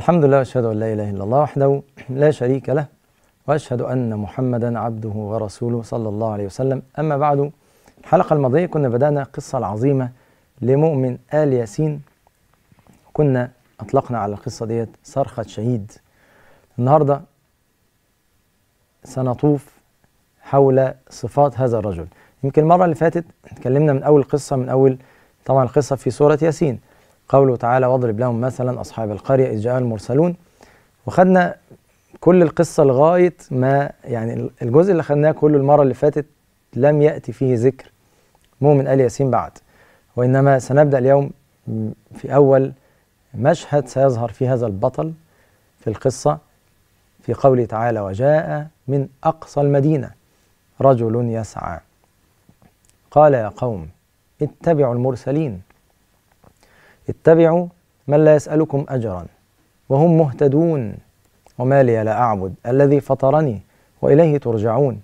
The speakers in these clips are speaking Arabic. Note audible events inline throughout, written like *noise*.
الحمد لله واشهد ان لا اله الا الله وحده لا شريك له واشهد ان محمدا عبده ورسوله صلى الله عليه وسلم اما بعد الحلقه الماضيه كنا بدانا القصه العظيمه لمؤمن ال ياسين كنا اطلقنا على القصه ديت صرخه شهيد النهارده سنطوف حول صفات هذا الرجل يمكن المره اللي فاتت اتكلمنا من اول قصه من اول طبعا القصه في سوره ياسين قوله تعالى واضرب لهم مثلا أصحاب القرية إذ جاء المرسلون وخدنا كل القصة لغاية ما يعني الجزء اللي خدناه كله المرة اللي فاتت لم يأتي فيه ذكر مؤمن آل ياسين بعد وإنما سنبدأ اليوم في أول مشهد سيظهر فيه هذا البطل في القصة في قوله تعالى وجاء من أقصى المدينة رجل يسعى قال يا قوم اتبعوا المرسلين اتبعوا من لا يسألكم أجرا وهم مهتدون وما لي لا أعبد الذي فطرني وإليه ترجعون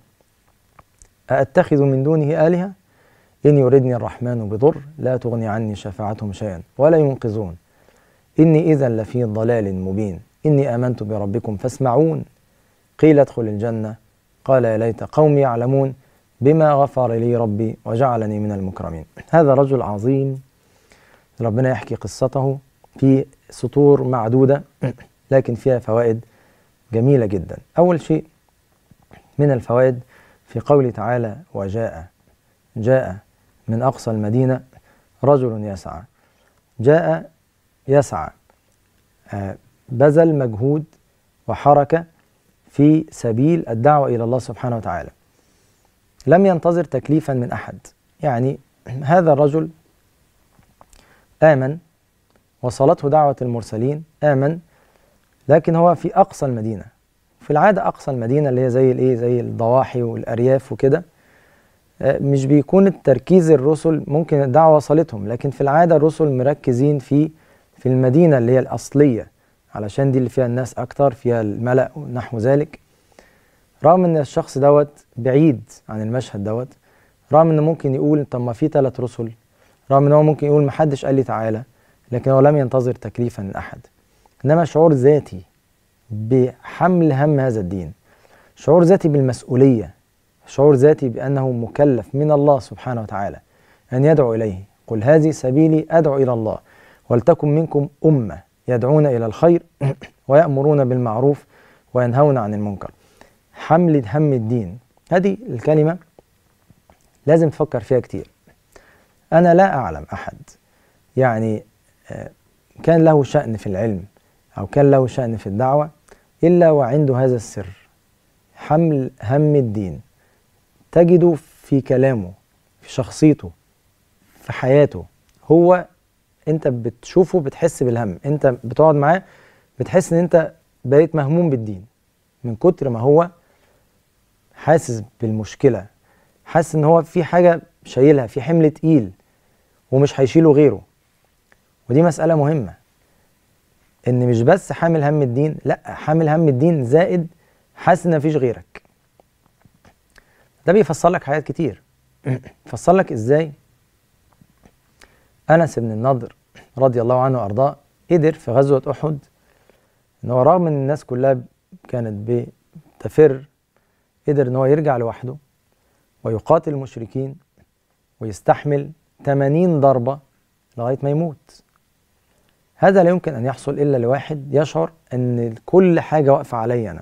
أأتخذ من دونه آلهة إن يردني الرحمن بضر لا تغني عني شفاعتهم شيئا ولا ينقذون إني إذا لفي ضلال مبين إني آمنت بربكم فاسمعون قيل ادخل الجنة قال يا ليت قومي يعلمون بما غفر لي ربي وجعلني من المكرمين هذا رجل عظيم ربنا يحكي قصته في سطور معدودة لكن فيها فوائد جميلة جدا أول شيء من الفوائد في قوله تعالى وجاء جاء من أقصى المدينة رجل يسعى جاء يسعى آه، بذل مجهود وحركة في سبيل الدعوة إلى الله سبحانه وتعالى لم ينتظر تكليفا من أحد يعني هذا الرجل آمن وصلته دعوة المرسلين آمن لكن هو في أقصى المدينة في العادة أقصى المدينة اللي هي زي الإيه زي الضواحي والأرياف وكده آه، مش بيكون التركيز الرسل ممكن الدعوة وصلتهم لكن في العادة الرسل مركزين في في المدينة اللي هي الأصلية علشان دي اللي فيها الناس أكتر فيها الملأ ونحو ذلك رغم إن الشخص دوت بعيد عن المشهد دوت رغم إن ممكن يقول طب ما في ثلاث رسل رغم ان هو ممكن يقول محدش قال لي تعالى لكن هو لم ينتظر تكليفا لاحد انما شعور ذاتي بحمل هم هذا الدين شعور ذاتي بالمسؤوليه شعور ذاتي بانه مكلف من الله سبحانه وتعالى ان يدعو اليه قل هذه سبيلي ادعو الى الله ولتكن منكم امه يدعون الى الخير *clears throat* ويامرون بالمعروف وينهون عن المنكر حمل هم الدين هذه الكلمه لازم تفكر فيها كتير أنا لا أعلم أحد يعني آه، كان له شأن في العلم أو كان له شأن في الدعوة إلا وعنده هذا السر حمل هم الدين تجده في كلامه في شخصيته في حياته هو أنت بتشوفه بتحس بالهم أنت بتقعد معاه بتحس إن أنت بقيت مهموم بالدين من كتر ما هو حاسس بالمشكلة حاسس ان هو في حاجه شايلها في حمل تقيل ومش هيشيله غيره ودي مساله مهمه ان مش بس حامل هم الدين لا حامل هم الدين زائد حاسس ان مفيش غيرك ده بيفسر لك حاجات كتير *clears throat* فصل لك ازاي انس بن النضر رضي الله عنه وارضاه قدر في غزوه احد ان هو رغم ان الناس كلها كانت بتفر قدر ان هو يرجع لوحده ويقاتل المشركين ويستحمل 80 ضربة لغاية ما يموت هذا لا يمكن أن يحصل إلا لواحد يشعر أن كل حاجة واقفة عليا أنا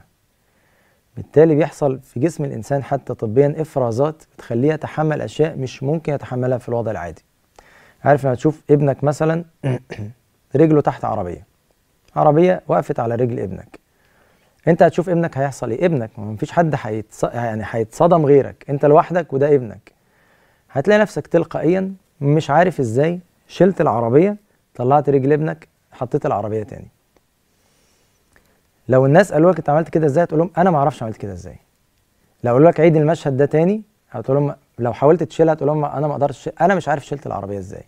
بالتالي بيحصل في جسم الإنسان حتى طبيا إفرازات بتخليه يتحمل أشياء مش ممكن يتحملها في الوضع العادي عارف لما تشوف ابنك مثلا *clears throat* رجله تحت عربية عربية وقفت على رجل ابنك انت هتشوف ابنك هيحصل ايه ابنك مفيش حد هيتص... يعني هيتصدم غيرك انت لوحدك وده ابنك هتلاقي نفسك تلقائيا مش عارف ازاي شلت العربيه طلعت رجل ابنك حطيت العربيه تاني لو الناس قالوا لك انت عملت كده ازاي هتقول لهم انا ما اعرفش عملت كده ازاي لو قالوا لك عيد المشهد ده تاني هتقول لهم لو حاولت تشيلها هتقول لهم انا ما اقدرش انا مش عارف شلت العربيه ازاي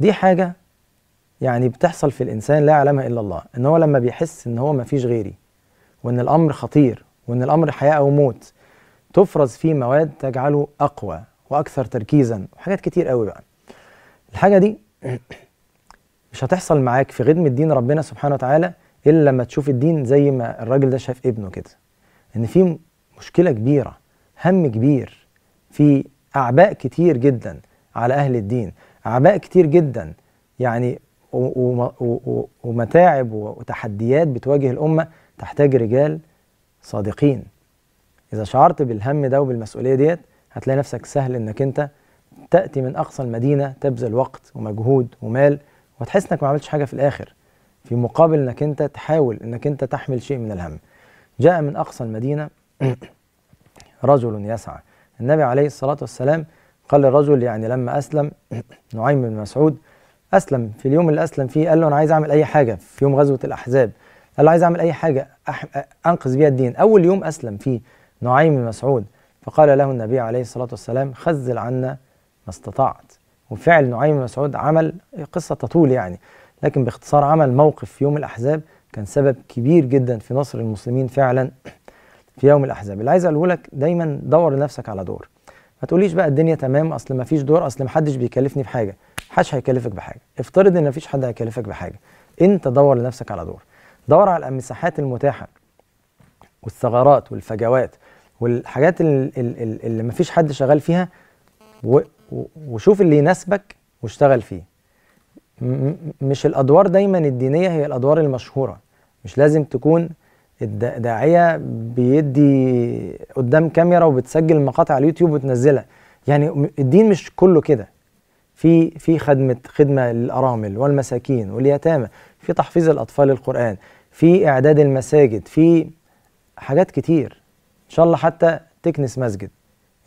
دي حاجه يعني بتحصل في الانسان لا يعلمها الا الله ان هو لما بيحس ان هو ما فيش غيري وان الامر خطير وان الامر حياه او موت تفرز فيه مواد تجعله اقوى واكثر تركيزا وحاجات كتير قوي بقى الحاجه دي مش هتحصل معاك في خدمه دين ربنا سبحانه وتعالى الا لما تشوف الدين زي ما الراجل ده شاف ابنه كده ان في مشكله كبيره هم كبير في اعباء كتير جدا على اهل الدين اعباء كتير جدا يعني ومتاعب وتحديات بتواجه الامه تحتاج رجال صادقين إذا شعرت بالهم ده وبالمسؤولية ديت هتلاقي نفسك سهل إنك أنت تأتي من أقصى المدينة تبذل وقت ومجهود ومال وتحس إنك ما عملتش حاجة في الآخر في مقابل إنك أنت تحاول إنك أنت تحمل شيء من الهم جاء من أقصى المدينة *clears throat* رجل يسعى النبي عليه الصلاة والسلام قال للرجل يعني لما أسلم *clears throat* نعيم بن مسعود أسلم في اليوم اللي أسلم فيه قال له أنا عايز أعمل أي حاجة في يوم غزوة الأحزاب قال له عايز أعمل أي حاجة أنقذ بها الدين أول يوم أسلم فيه نعيم بن مسعود فقال له النبي عليه الصلاة والسلام خزل عنا ما استطعت وفعل نعيم بن مسعود عمل قصة تطول يعني لكن باختصار عمل موقف في يوم الأحزاب كان سبب كبير جدا في نصر المسلمين فعلا في يوم الأحزاب اللي عايز أقوله لك دايما دور لنفسك على دور ما تقوليش بقى الدنيا تمام أصل ما فيش دور أصل ما حدش بيكلفني بحاجة حدش هيكلفك بحاجة افترض إن ما فيش حد هيكلفك بحاجة أنت دور لنفسك على دور دور على المساحات المتاحه والثغرات والفجوات والحاجات اللي, اللي مفيش حد شغال فيها وشوف اللي يناسبك واشتغل فيه مش الادوار دايما الدينيه هي الادوار المشهوره مش لازم تكون الداعيه بيدي قدام كاميرا وبتسجل مقاطع على اليوتيوب وتنزلها يعني الدين مش كله كده في في خدمه خدمه للارامل والمساكين واليتامى في تحفيظ الأطفال القرآن في إعداد المساجد في حاجات كتير إن شاء الله حتى تكنس مسجد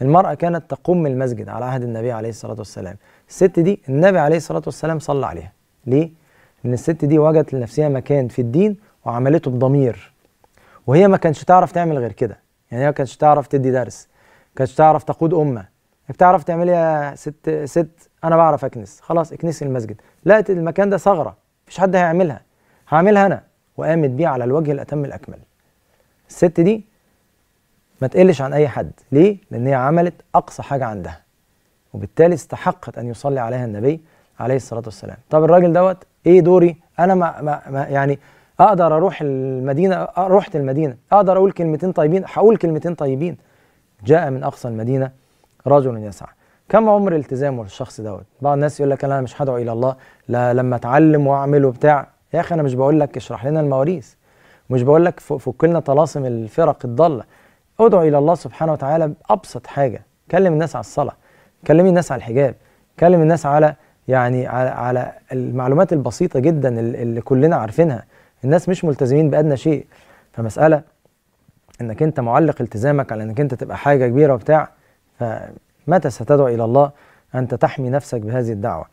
المرأة كانت تقوم المسجد على عهد النبي عليه الصلاة والسلام الست دي النبي عليه الصلاة والسلام صلى عليها ليه؟ لأن الست دي وجدت لنفسها مكان في الدين وعملته بضمير وهي ما كانتش تعرف تعمل غير كده يعني هي ما كانتش تعرف تدي درس ما كانتش تعرف تقود أمة بتعرف تعمل إيه يا ست ست أنا بعرف أكنس خلاص اكنسي المسجد لقت المكان ده ثغرة مفيش حد هيعملها هعملها انا وقامت بيه على الوجه الاتم الاكمل الست دي ما تقلش عن اي حد ليه لان هي عملت اقصى حاجه عندها وبالتالي استحقت ان يصلي عليها النبي عليه الصلاه والسلام طب الراجل دوت ايه دوري انا ما, ما, ما يعني اقدر اروح المدينه رحت المدينه اقدر اقول كلمتين طيبين هقول كلمتين طيبين جاء من اقصى المدينه رجل يسعى كم عمر التزامه للشخص دوت بعض الناس يقول لك انا مش هدعو الى الله لا لما اتعلم واعمل وبتاع يا اخي انا مش بقول لك اشرح لنا المواريث مش بقول لك فك لنا طلاسم الفرق الضاله ادعو الى الله سبحانه وتعالى بابسط حاجه كلم الناس على الصلاه كلمي الناس على الحجاب كلم الناس على يعني على, على المعلومات البسيطه جدا اللي كلنا عارفينها الناس مش ملتزمين بادنى شيء فمساله انك انت معلق التزامك على انك انت تبقى حاجه كبيره وبتاع فمتى ستدعو الى الله انت تحمي نفسك بهذه الدعوه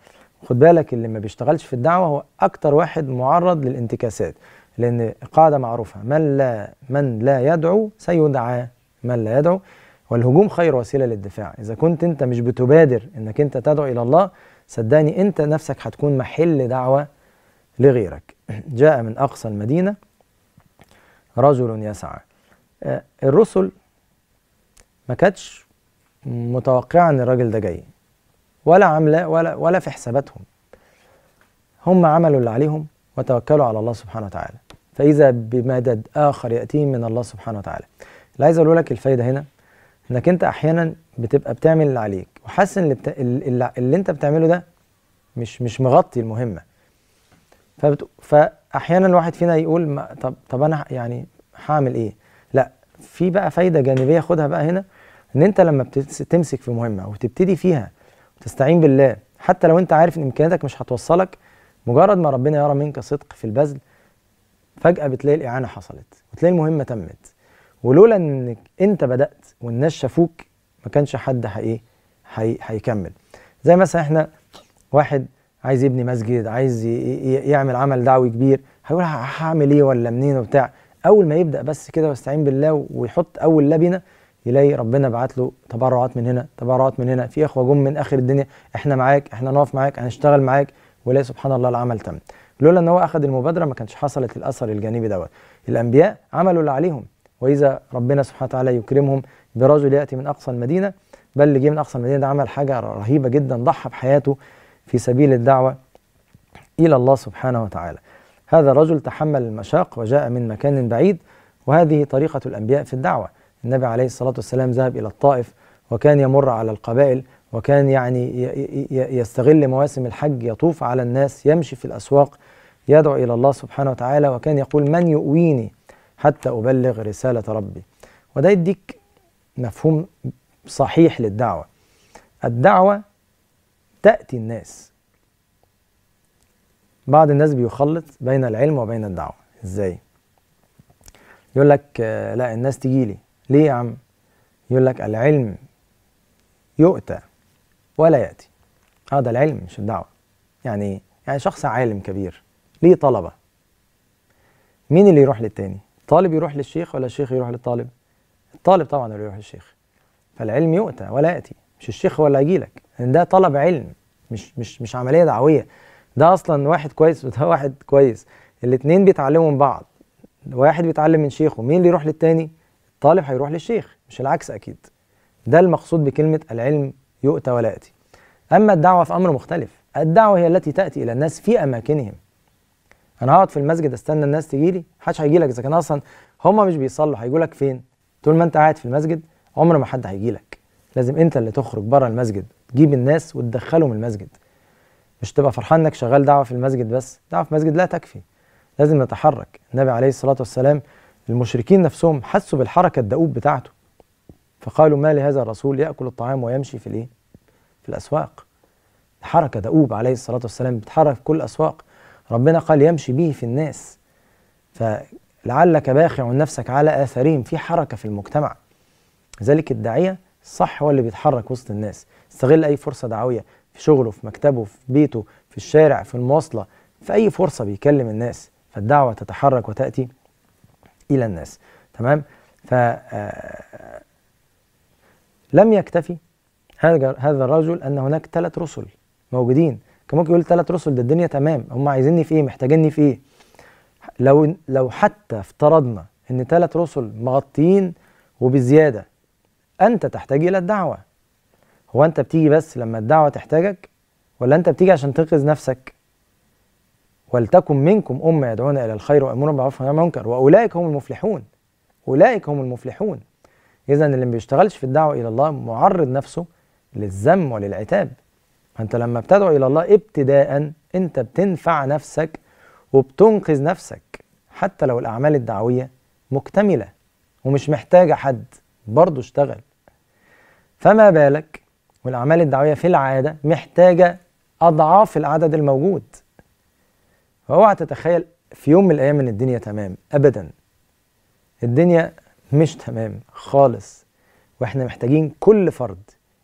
خد بالك اللي ما بيشتغلش في الدعوه هو اكتر واحد معرض للانتكاسات لان قاعده معروفه من لا من لا يدعو سيدعى من لا يدعو والهجوم خير وسيله للدفاع اذا كنت انت مش بتبادر انك انت تدعو الى الله صدقني انت نفسك هتكون محل دعوه لغيرك *clears throat* جاء من اقصى المدينه رجل يسعى آه، الرسل ما كانتش متوقعه ان الراجل ده جاي ولا عملاء ولا ولا في حساباتهم هم عملوا اللي عليهم وتوكلوا على الله سبحانه وتعالى فاذا بمدد اخر ياتيهم من الله سبحانه وتعالى اللي عايز اقول لك الفايده هنا انك انت احيانا بتبقى بتعمل اللي عليك وحاسس ان اللي, بت... اللي, اللي انت بتعمله ده مش مش مغطي المهمه فبت... فاحيانا الواحد فينا يقول ما... طب طب انا يعني هعمل ايه لا في بقى فايده جانبيه خدها بقى هنا ان انت لما بتمسك في مهمه وتبتدي فيها تستعين بالله حتى لو انت عارف ان امكانياتك مش هتوصلك مجرد ما ربنا يرى منك صدق في البذل فجأة بتلاقي الإعانة حصلت وتلاقي المهمة تمت ولولا انك انت بدأت والناس شافوك ما كانش حد حقيقي هيكمل زي مثلا احنا واحد عايز يبني مسجد عايز يعمل عمل دعوي كبير هيقول هعمل ايه ولا منين وبتاع اول ما يبدا بس كده واستعين بالله ويحط اول لبنه يلاقي ربنا بعت له تبرعات من هنا تبرعات من هنا في اخوه جم من اخر الدنيا احنا معاك احنا نقف معاك هنشتغل معاك ولا سبحان الله العمل تم لولا ان هو اخذ المبادره ما كانش حصلت الاثر الجانبي دوت الانبياء عملوا اللي عليهم واذا ربنا سبحانه وتعالى يكرمهم برجل ياتي من اقصى المدينه بل اللي جه من اقصى المدينه ده عمل حاجه رهيبه جدا ضحى بحياته في سبيل الدعوه الى الله سبحانه وتعالى هذا الرجل تحمل المشاق وجاء من مكان بعيد وهذه طريقه الانبياء في الدعوه النبي عليه الصلاة والسلام ذهب إلى الطائف وكان يمر على القبائل وكان يعني يستغل مواسم الحج يطوف على الناس يمشي في الأسواق يدعو إلى الله سبحانه وتعالى وكان يقول من يؤويني حتى أبلغ رسالة ربي وده يديك مفهوم صحيح للدعوة الدعوة تأتي الناس بعض الناس بيخلط بين العلم وبين الدعوة ازاي يقول لك آه، لا الناس تجي لي ليه يا عم يقول لك العلم يؤتى ولا يأتي هذا العلم مش الدعوة يعني يعني شخص عالم كبير ليه طلبة مين اللي يروح للتاني الطالب يروح للشيخ ولا الشيخ يروح للطالب الطالب طبعا اللي يروح للشيخ فالعلم يؤتى ولا يأتي مش الشيخ هو اللي هيجي لأن يعني ده طلب علم مش مش مش عملية دعوية ده أصلا واحد كويس وده *laughs* واحد كويس الاتنين بيتعلموا من بعض واحد بيتعلم من شيخه مين اللي يروح للتاني الطالب هيروح للشيخ مش العكس اكيد ده المقصود بكلمه العلم يؤتى ولا ياتي اما الدعوه في امر مختلف الدعوه هي التي تاتي الى الناس في اماكنهم انا هقعد في المسجد استنى الناس تجي لي محدش هيجي لك اذا كان اصلا هم مش بيصلوا هيجوا لك فين طول ما انت قاعد في المسجد عمر ما حد هيجي لك لازم انت اللي تخرج بره المسجد تجيب الناس وتدخلهم المسجد مش تبقى فرحان انك شغال دعوه في المسجد بس دعوه في المسجد لا تكفي لازم نتحرك النبي عليه الصلاه والسلام المشركين نفسهم حسوا بالحركة الدؤوب بتاعته فقالوا ما لهذا الرسول يأكل الطعام ويمشي في الإيه؟ في الأسواق حركة دؤوب عليه الصلاة والسلام بيتحرك في كل الأسواق ربنا قال يمشي به في الناس فلعلك باخع نفسك على آثارهم في حركة في المجتمع لذلك الداعية الصح هو اللي بيتحرك وسط الناس استغل أي فرصة دعوية في شغله في مكتبه في بيته في الشارع في المواصلة في أي فرصة بيكلم الناس فالدعوة تتحرك وتأتي إلى الناس تمام ف آه، لم يكتفي هذا هذا الرجل أن هناك ثلاث رسل موجودين كان ممكن يقول ثلاث رسل ده الدنيا تمام هم عايزيني في إيه محتاجيني في إيه لو لو حتى افترضنا ان ثلاث رسل مغطيين وبزياده انت تحتاج الى الدعوه هو انت بتيجي بس لما الدعوه تحتاجك ولا انت بتيجي عشان تنقذ نفسك ولتكن منكم أمة يدعون إلى الخير ويأمرون بالمعروف وينهون عن المنكر وأولئك هم المفلحون أولئك هم المفلحون إذا اللي ما بيشتغلش في الدعوة إلى الله معرض نفسه للذم وللعتاب فأنت لما بتدعو إلى الله ابتداء أنت بتنفع نفسك وبتنقذ نفسك حتى لو الأعمال الدعوية مكتملة ومش محتاجة حد برضه اشتغل فما بالك والأعمال الدعوية في العادة محتاجة أضعاف العدد الموجود فاوعى تتخيل في يوم من الايام ان الدنيا تمام ابدا الدنيا مش تمام خالص واحنا محتاجين كل فرد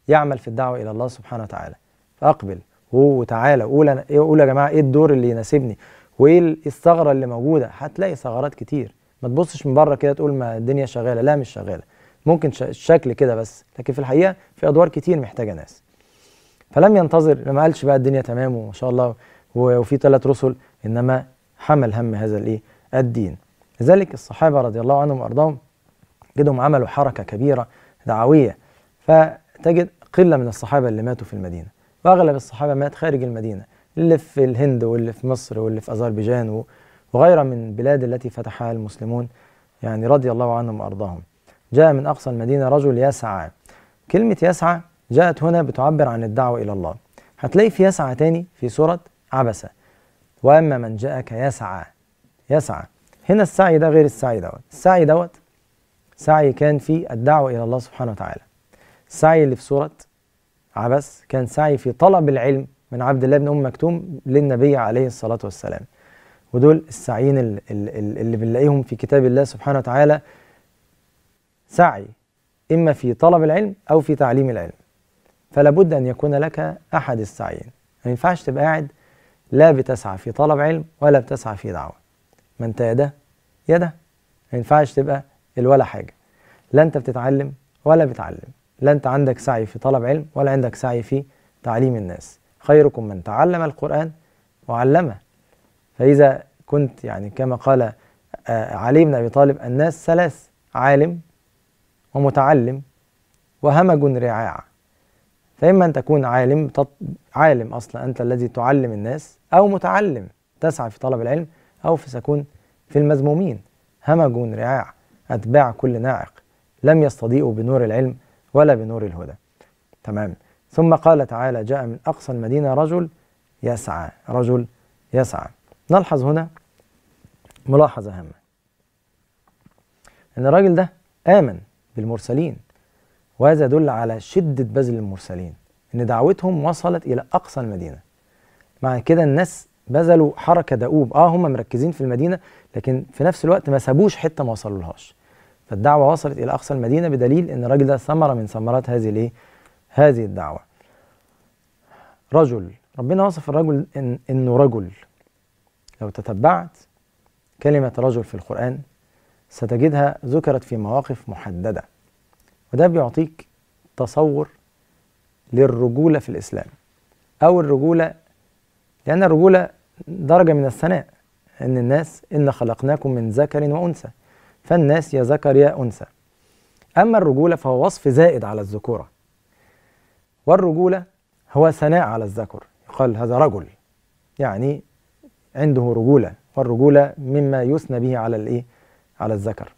يعمل في الدعوه الى الله سبحانه وتعالى فاقبل وتعالى قول أنا إيه، قول يا جماعه ايه الدور اللي يناسبني وايه الثغره اللي موجوده هتلاقي ثغرات كتير ما تبصش من بره كده تقول ما الدنيا شغاله لا مش شغاله ممكن الشكل كده بس لكن في الحقيقه في ادوار كتير محتاجه ناس فلم ينتظر ما قالش بقى الدنيا تمام وما شاء الله وفي ثلاث رسل إنما حمل هم هذا الإيه الدين لذلك الصحابة رضي الله عنهم وأرضاهم تجدهم عملوا حركة كبيرة دعوية فتجد قلة من الصحابة اللي ماتوا في المدينة وأغلب الصحابة مات خارج المدينة اللي في الهند واللي في مصر واللي في أذربيجان وغيرها من البلاد التي فتحها المسلمون يعني رضي الله عنهم وأرضاهم جاء من أقصى المدينة رجل يسعى كلمة يسعى جاءت هنا بتعبر عن الدعوة إلى الله هتلاقي في يسعى تاني في سورة عبسة واما من جاءك يسعى يسعى هنا السعي ده غير السعي دوت السعي دوت سعي كان في الدعوه الى الله سبحانه وتعالى السعي اللي في سوره عبس كان سعي في طلب العلم من عبد الله بن ام مكتوم للنبي عليه الصلاه والسلام ودول السعيين اللي, اللي بنلاقيهم في كتاب الله سبحانه وتعالى سعي إما في طلب العلم أو في تعليم العلم فلا بد أن يكون لك أحد السعيين ما ينفعش تبقى قاعد لا بتسعى في طلب علم ولا بتسعى في دعوة ما انت يا ده يا ده ما ينفعش تبقى الولا حاجة لا انت بتتعلم ولا بتعلم لا انت عندك سعي في طلب علم ولا عندك سعي في تعليم الناس خيركم من تعلم القرآن وعلمه فإذا كنت يعني كما قال آه، علي بن أبي طالب الناس ثلاث عالم ومتعلم وهمج رعاع فإما أن تكون عالم تط... عالم أصلا أنت الذي تعلم الناس أو متعلم تسعى في طلب العلم أو فسكون في المذمومين همج رعاع أتباع كل ناعق لم يستضيئوا بنور العلم ولا بنور الهدى تمام ثم قال تعالى جاء من أقصى المدينة رجل يسعى رجل يسعى نلحظ هنا ملاحظة هامة أن الراجل ده آمن بالمرسلين وهذا يدل على شدة بذل المرسلين إن دعوتهم وصلت إلى أقصى المدينة مع كده الناس بذلوا حركة دؤوب آه هم مركزين في المدينة لكن في نفس الوقت ما سابوش حتة ما وصلولهاش فالدعوة وصلت إلى أقصى المدينة بدليل إن الراجل ده ثمرة من ثمرات هذه الإيه؟ هذه الدعوة رجل ربنا وصف الرجل إن إنه رجل لو تتبعت كلمة رجل في القرآن ستجدها ذكرت في مواقف محددة وده بيعطيك تصور للرجولة في الإسلام أو الرجولة لأن الرجولة درجة من الثناء أن الناس إن خلقناكم من ذكر وأنثى فالناس يا ذكر يا أنثى أما الرجولة فهو وصف زائد على الذكورة والرجولة هو ثناء على الذكر يقال هذا رجل يعني عنده رجولة والرجولة مما يثنى به على الإيه؟ على الذكر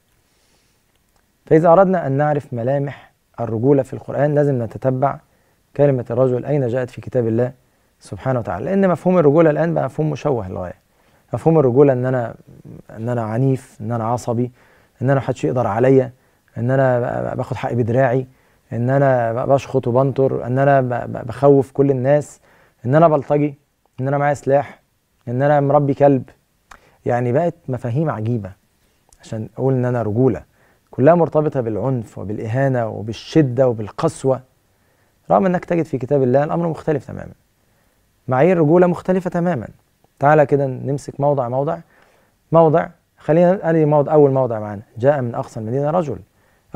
فإذا أردنا أن نعرف ملامح الرجولة في القرآن لازم نتتبع كلمة الرجل أين جاءت في كتاب الله سبحانه وتعالى لأن مفهوم الرجولة الآن بقى مفهوم مشوه للغاية مفهوم الرجولة إن أنا إن أنا عنيف إن أنا عصبي إن أنا محدش يقدر عليا إن أنا باخد حقي بدراعي إن أنا بشخط وبنطر إن أنا بخوف كل الناس إن أنا بلطجي إن أنا معايا سلاح إن أنا مربي كلب يعني بقت مفاهيم عجيبة عشان أقول إن أنا رجولة كلها مرتبطة بالعنف وبالإهانة وبالشدة وبالقسوة رغم أنك تجد في كتاب الله الأمر مختلف تماما معايير الرجولة مختلفة تماما تعالى كده نمسك موضع موضع موضع خلينا أدي موضع أول موضع معانا جاء من أقصى المدينة رجل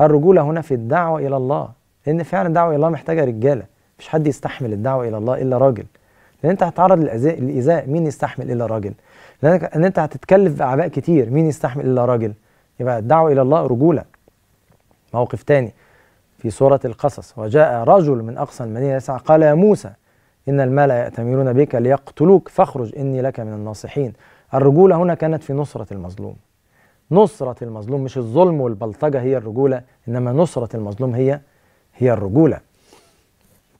الرجولة هنا في الدعوة إلى الله لأن فعلا الدعوة إلى الله محتاجة رجالة مش حد يستحمل الدعوة إلى الله إلا راجل لأن أنت هتتعرض للإيذاء مين يستحمل إلا راجل لأن أنت هتتكلف بأعباء كتير مين يستحمل إلا راجل يبقى الدعوة إلى الله رجولة موقف تاني في سورة القصص وجاء رجل من أقصى المدينة يسعى قال يا موسى إن الملأ يأتمرون بك ليقتلوك فاخرج إني لك من الناصحين الرجولة هنا كانت في نصرة المظلوم نصرة المظلوم مش الظلم والبلطجة هي الرجولة إنما نصرة المظلوم هي هي الرجولة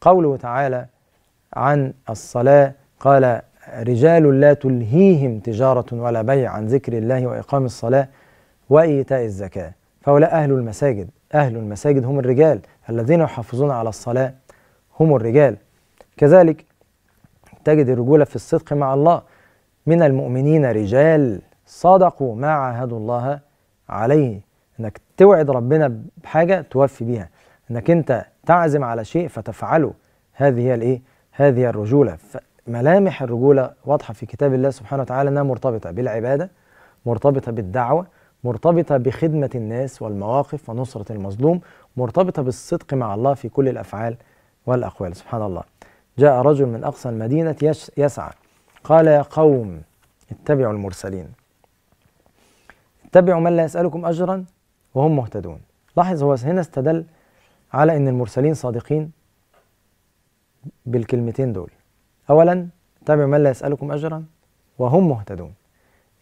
قوله تعالى عن الصلاة قال رجال لا تلهيهم تجارة ولا بيع عن ذكر الله وإقام الصلاة وإيتاء الزكاة فهؤلاء أهل المساجد أهل المساجد هم الرجال الذين يحافظون على الصلاة هم الرجال كذلك تجد الرجولة في الصدق مع الله من المؤمنين رجال صدقوا ما عاهدوا الله عليه انك توعد ربنا بحاجة توفي بها انك انت تعزم على شيء فتفعله هذه هي الايه هذه الرجولة ملامح الرجولة واضحة في كتاب الله سبحانه وتعالى انها مرتبطة بالعبادة مرتبطة بالدعوة مرتبطة بخدمة الناس والمواقف ونصرة المظلوم مرتبطة بالصدق مع الله في كل الأفعال والأقوال سبحان الله جاء رجل من أقصى المدينة يسعى قال يا قوم اتبعوا المرسلين اتبعوا من لا يسألكم أجرا وهم مهتدون لاحظ هو هنا استدل على أن المرسلين صادقين بالكلمتين دول أولا اتبعوا من لا يسألكم أجرا وهم مهتدون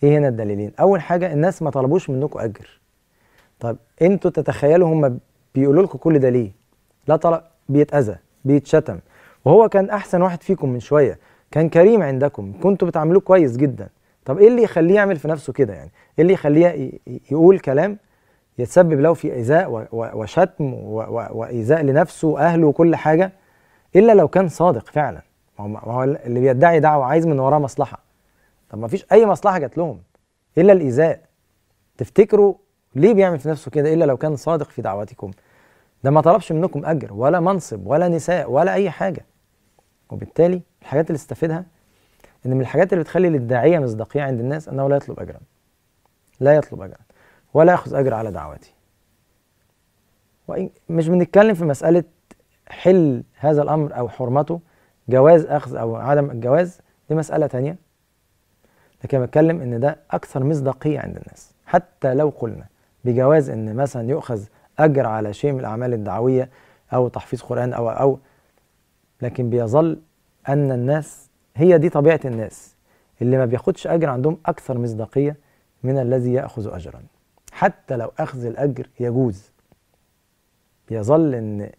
ايه هنا الدليلين اول حاجه الناس ما طلبوش منكم اجر طب انتوا تتخيلوا هم بيقولوا لكم كل ده ليه لا طلب بيتاذى بيتشتم وهو كان احسن واحد فيكم من شويه كان كريم عندكم كنتوا بتعاملوه كويس جدا طب ايه اللي يخليه يعمل في نفسه كده يعني ايه اللي يخليه يقول كلام يتسبب له في ايذاء وشتم وايذاء لنفسه واهله وكل حاجه الا لو كان صادق فعلا ما هو اللي بيدعي دعوه عايز من وراه مصلحه طب ما فيش اي مصلحه جات لهم الا الايذاء تفتكروا ليه بيعمل في نفسه كده الا لو كان صادق في دعوتكم ده ما طلبش منكم اجر ولا منصب ولا نساء ولا اي حاجه وبالتالي الحاجات اللي استفيدها ان من الحاجات اللي بتخلي للداعيه مصداقيه عند الناس انه لا يطلب اجرا لا يطلب اجرا ولا ياخذ اجر على دعوتي مش بنتكلم في مساله حل هذا الامر او حرمته جواز اخذ او عدم الجواز دي مساله ثانيه لكن بتكلم ان ده اكثر مصداقيه عند الناس حتى لو قلنا بجواز ان مثلا يؤخذ اجر على شيء من الاعمال الدعويه او تحفيظ قران او او لكن بيظل ان الناس هي دي طبيعه الناس اللي ما بياخدش اجر عندهم اكثر مصداقيه من الذي ياخذ اجرا حتى لو اخذ الاجر يجوز يظل ان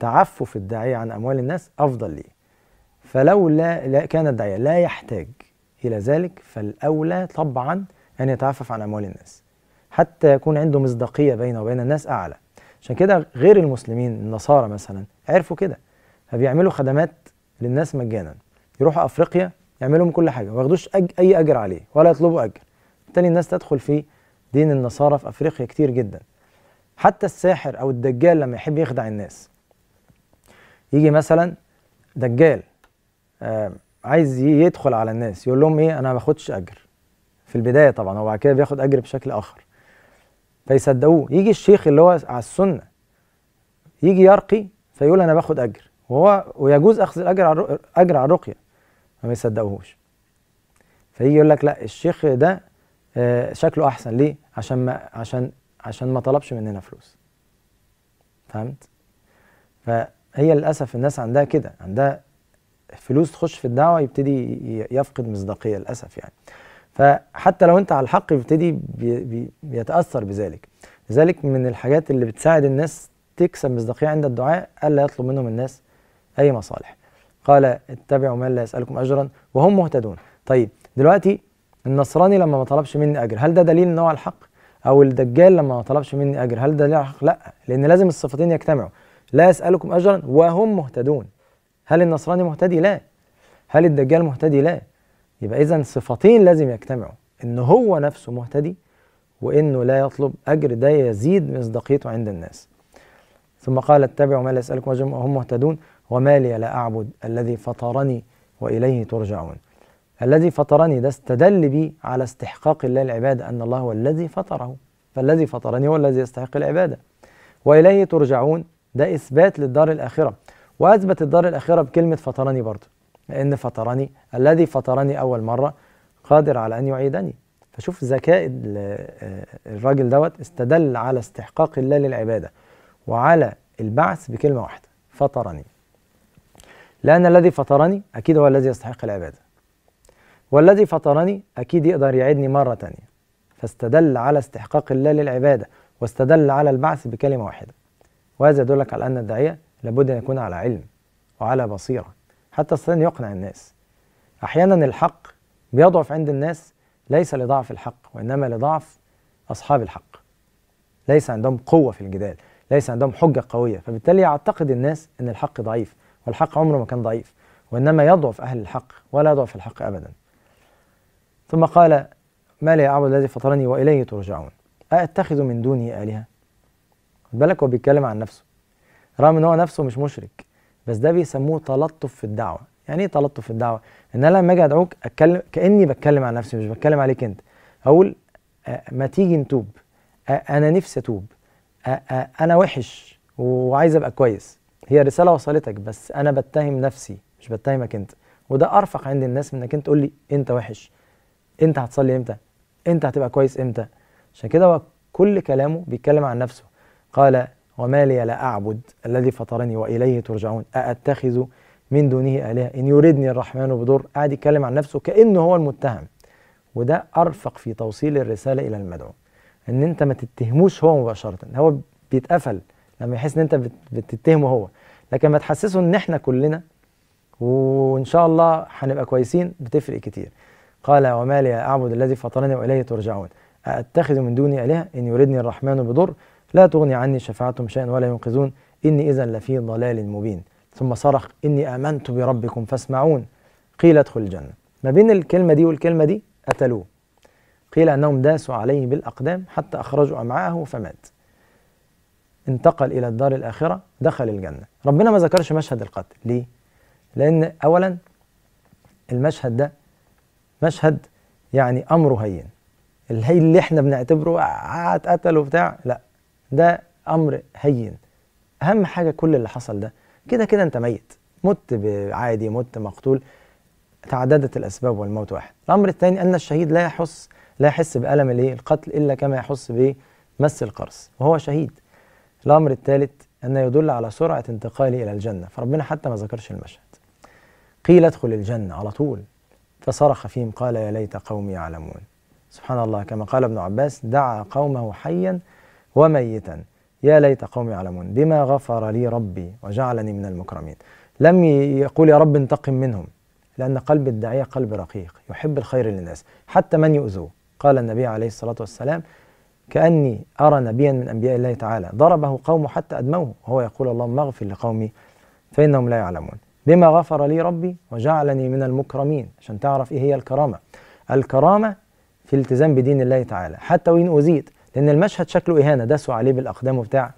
تعفف الداعيه عن اموال الناس افضل ليه فلو لا, لا كان الداعيه لا يحتاج إلى ذلك فالأولى طبعا أن يتعفف عن أموال الناس حتى يكون عنده مصداقية بينه وبين الناس أعلى عشان كده غير المسلمين النصارى مثلا عرفوا كده فبيعملوا خدمات للناس مجانا يروحوا أفريقيا يعملوا كل حاجة ما ياخدوش أج أي أجر عليه ولا يطلبوا أجر بالتالي الناس تدخل في دين النصارى في أفريقيا كتير جدا حتى الساحر أو الدجال لما يحب يخدع الناس يجي مثلا دجال آه، عايز يدخل على الناس يقول لهم ايه انا ما باخدش اجر في البدايه طبعا وبعد كده بياخد اجر بشكل اخر فيصدقوه يجي الشيخ اللي هو على السنه يجي يرقي فيقول انا باخد اجر وهو ويجوز اخذ الاجر على اجر على الرقيه فما يصدقوهوش فيجي يقول لك لا الشيخ ده آه، شكله احسن ليه عشان ما عشان عشان ما طلبش مننا فلوس فهمت فهي للاسف الناس عندها كده عندها فلوس تخش في الدعوه يبتدي يفقد مصداقيه للاسف يعني فحتى لو انت على الحق يبتدي بيتاثر بذلك لذلك من الحاجات اللي بتساعد الناس تكسب مصداقيه عند الدعاء الا يطلب منهم الناس اي مصالح قال اتبعوا من لا يسالكم اجرا وهم مهتدون طيب دلوقتي النصراني لما ما طلبش مني اجر هل ده دليل ان هو على الحق او الدجال لما ما طلبش مني اجر هل ده دليل على الحق لا لان لازم الصفتين يجتمعوا لا يسالكم اجرا وهم مهتدون هل النصراني مهتدي؟ لا هل الدجال مهتدي؟ لا يبقى إذا صفتين لازم يجتمعوا إن هو نفسه مهتدي وإنه لا يطلب أجر ده يزيد مصداقيته عند الناس ثم قال اتبعوا ما لا يسألكم أجر وهم مهتدون وما لي لا أعبد الذي فطرني وإليه ترجعون الذي فطرني ده استدل بي على استحقاق الله العبادة أن الله هو الذي فطره فالذي فطرني هو الذي يستحق العبادة وإليه ترجعون ده إثبات للدار الآخرة وأثبت الدار الأخيرة بكلمة فطرني برضه لأن فطرني الذي فطرني أول مرة قادر على أن يعيدني فشوف ذكاء آه، الراجل دوت استدل على استحقاق الله للعبادة وعلى البعث بكلمة واحدة فطرني لأن الذي فطرني أكيد هو الذي يستحق العبادة والذي فطرني أكيد يقدر يعيدني مرة تانية فاستدل على استحقاق الله للعبادة واستدل على البعث بكلمة واحدة وهذا يدلك على أن الداعية لابد أن يكون على علم وعلى بصيرة حتى يستطيع أن يقنع الناس أحيانا الحق بيضعف عند الناس ليس لضعف الحق وإنما لضعف أصحاب الحق ليس عندهم قوة في الجدال ليس عندهم حجة قوية فبالتالي يعتقد الناس أن الحق ضعيف والحق عمره ما كان ضعيف وإنما يضعف أهل الحق ولا يضعف الحق أبدا ثم قال ما لي أعبد الذي فطرني وإليه ترجعون أأتخذ من دونه آلهة بالك هو بيتكلم عن نفسه رغم ان هو نفسه مش مشرك بس ده بيسموه تلطف في الدعوه يعني ايه تلطف في الدعوه ان انا لما اجي ادعوك اتكلم كاني بتكلم عن نفسي مش بتكلم عليك انت اقول ما تيجي نتوب انا نفسي اتوب انا وحش وعايز ابقى كويس هي رساله وصلتك بس انا بتهم نفسي مش بتهمك انت وده ارفق عند الناس من انك انت تقول لي انت وحش انت هتصلي امتى انت هتبقى كويس امتى عشان كده هو كل كلامه بيتكلم عن نفسه قال وما لي لا أعبد الذي فطرني وإليه ترجعون أأتخذ من دونه آلهة إن يردني الرحمن بضر قاعد يتكلم عن نفسه كأنه هو المتهم وده أرفق في توصيل الرسالة إلى المدعو إن أنت ما تتهموش هو مباشرة هو بيتقفل لما يحس إن أنت بتتهمه هو لكن ما تحسسه إن إحنا كلنا وإن شاء الله هنبقى كويسين بتفرق كتير قال وما لي أعبد الذي فطرني وإليه ترجعون أأتخذ من دوني آلهة إن يردني الرحمن بضر لا تغني عني شفاعتهم شيئا ولا ينقذون إني إذا لفي ضلال مبين ثم صرخ إني آمنت بربكم فاسمعون قيل ادخل الجنة ما بين الكلمة دي والكلمة دي قتلوه قيل أنهم داسوا عليه بالأقدام حتى أخرجوا أمعاءه فمات انتقل إلى الدار الآخرة دخل الجنة ربنا ما ذكرش مشهد القتل ليه؟ لأن أولا المشهد ده مشهد يعني أمره هين الهين اللي احنا بنعتبره اتقتل آه، وبتاع لا ده امر هين اهم حاجه كل اللي حصل ده كده كده انت ميت مت عادي مت مقتول تعددت الاسباب والموت واحد الامر الثاني ان الشهيد لا يحس لا يحس بالم الايه القتل الا كما يحس بمس القرص وهو شهيد الامر الثالث ان يدل على سرعه انتقاله الى الجنه فربنا حتى ما ذكرش المشهد قيل ادخل الجنه على طول فصرخ فيهم قال يا ليت قومي يعلمون سبحان الله كما قال ابن عباس دعا قومه حيا وميتا يا ليت قوم يعلمون بما غفر لي ربي وجعلني من المكرمين لم يقول يا رب انتقم منهم لأن قلب الداعية قلب رقيق يحب الخير للناس حتى من يؤذوه قال النبي عليه الصلاة والسلام كأني أرى نبيا من أنبياء الله تعالى ضربه قومه حتى أدموه وهو يقول اللهم اغفر لقومي فإنهم لا يعلمون بما غفر لي ربي وجعلني من المكرمين عشان تعرف إيه هي الكرامة الكرامة في الالتزام بدين الله تعالى حتى وإن أوذيت لان المشهد شكله اهانه داسوا عليه بالاقدام وبتاع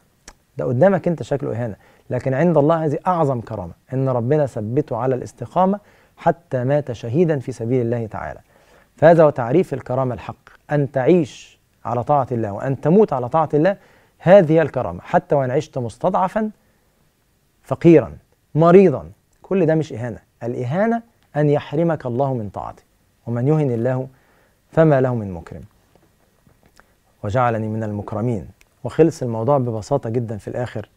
ده قدامك انت شكله اهانه لكن عند الله هذه اعظم كرامه ان ربنا ثبته على الاستقامه حتى مات شهيدا في سبيل الله تعالى فهذا هو تعريف الكرامه الحق ان تعيش على طاعه الله وان تموت على طاعه الله هذه الكرامه حتى وان عشت مستضعفا فقيرا مريضا كل ده مش اهانه الاهانه ان يحرمك الله من طاعته ومن يهن الله فما له من مكرم وجعلني من المكرمين وخلص الموضوع ببساطة جدا في الآخر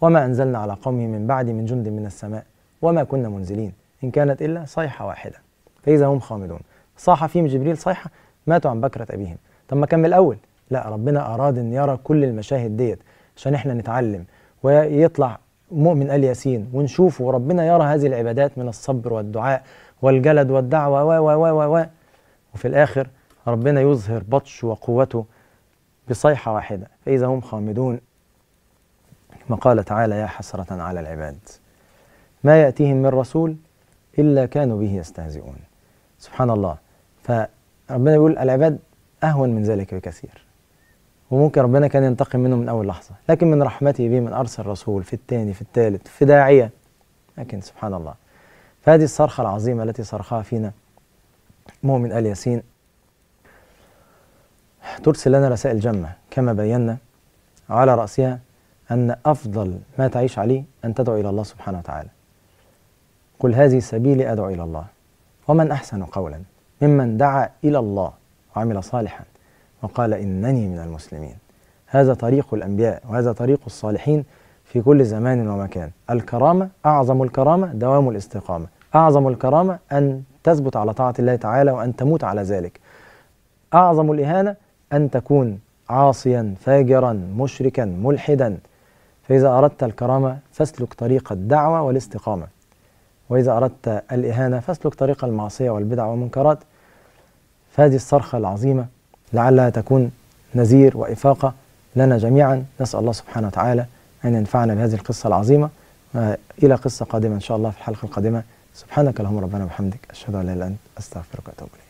وما أنزلنا على قومه من بعد من جند من السماء وما كنا منزلين إن كانت إلا صيحة واحدة فإذا هم خامدون صاح فيهم جبريل صيحة ماتوا عن بكرة أبيهم طب ما كان من الأول لا ربنا أراد أن يرى كل المشاهد ديت عشان إحنا نتعلم ويطلع مؤمن آل ياسين ونشوفه وربنا يرى هذه العبادات من الصبر والدعاء والجلد والدعوة و و و و وفي الآخر ربنا يظهر بطش وقوته بصيحة واحدة فإذا هم خامدون كما قال تعالى يا حسرة على العباد ما يأتيهم من رسول إلا كانوا به يستهزئون سبحان الله فربنا يقول العباد أهون من ذلك بكثير وممكن ربنا كان ينتقم منه من أول لحظة لكن من رحمته به من أرسل رسول في الثاني في الثالث في داعية لكن سبحان الله فهذه الصرخة العظيمة التي صرخها فينا مؤمن آل ياسين ترسل لنا رسائل جمة كما بينا على رأسها أن أفضل ما تعيش عليه أن تدعو إلى الله سبحانه وتعالى قل هذه سبيلي أدعو إلى الله ومن أحسن قولا ممن دعا إلى الله وعمل صالحا وقال إنني من المسلمين هذا طريق الأنبياء وهذا طريق الصالحين في كل زمان ومكان الكرامة أعظم الكرامة دوام الاستقامة أعظم الكرامة أن تثبت على طاعة الله تعالى وأن تموت على ذلك أعظم الإهانة أن تكون عاصيا فاجرا مشركا ملحدا فإذا أردت الكرامة فاسلك طريق الدعوة والاستقامة وإذا أردت الإهانة فاسلك طريق المعصية والبدع والمنكرات فهذه الصرخة العظيمة لعلها تكون نذير وإفاقة لنا جميعا نسأل الله سبحانه وتعالى أن ينفعنا بهذه القصة العظيمة آه، إلى قصة قادمة إن شاء الله في الحلقة القادمة سبحانك اللهم ربنا وبحمدك أشهد أن لا إله إلا أنت أستغفرك وأتوب إليك